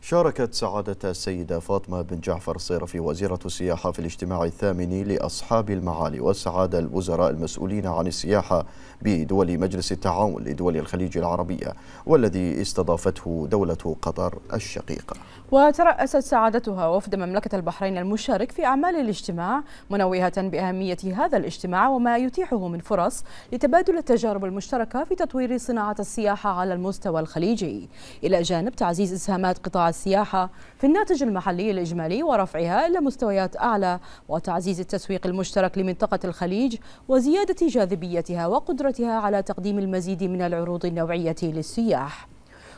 شاركت سعادة السيدة فاطمة بن جعفر الصيرفي وزيرة السياحة في الاجتماع الثامن لأصحاب المعالي والسعادة الوزراء المسؤولين عن السياحة بدول مجلس التعاون لدول الخليج العربية والذي استضافته دولة قطر الشقيقة وترأست سعادتها وفد مملكة البحرين المشارك في أعمال الاجتماع منوهة بأهمية هذا الاجتماع وما يتيحه من فرص لتبادل التجارب المشتركة في تطوير صناعة السياحة على المستوى الخليجي إلى جانب تعزيز إسهامات قطاع السياحة في الناتج المحلي الإجمالي ورفعها إلى مستويات أعلى وتعزيز التسويق المشترك لمنطقة الخليج وزيادة جاذبيتها وقدرتها على تقديم المزيد من العروض النوعية للسياح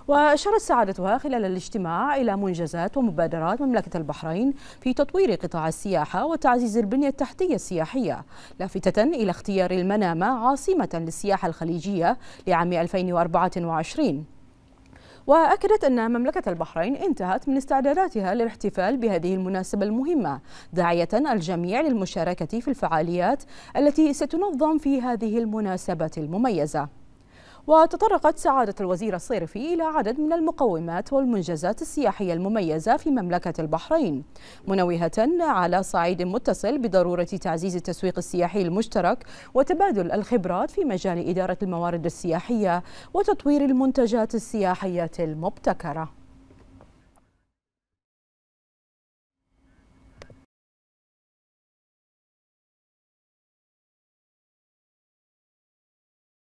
وأشارت سعادتها خلال الاجتماع إلى منجزات ومبادرات مملكة البحرين في تطوير قطاع السياحة وتعزيز البنية التحتية السياحية لافتة إلى اختيار المنامة عاصمة للسياحة الخليجية لعام 2024 وأكدت أن مملكة البحرين انتهت من استعداداتها للاحتفال بهذه المناسبة المهمة داعية الجميع للمشاركة في الفعاليات التي ستنظم في هذه المناسبة المميزة وتطرقت سعادة الوزير الصيرفي إلى عدد من المقومات والمنجزات السياحية المميزة في مملكة البحرين منوهة على صعيد متصل بضرورة تعزيز التسويق السياحي المشترك وتبادل الخبرات في مجال إدارة الموارد السياحية وتطوير المنتجات السياحية المبتكرة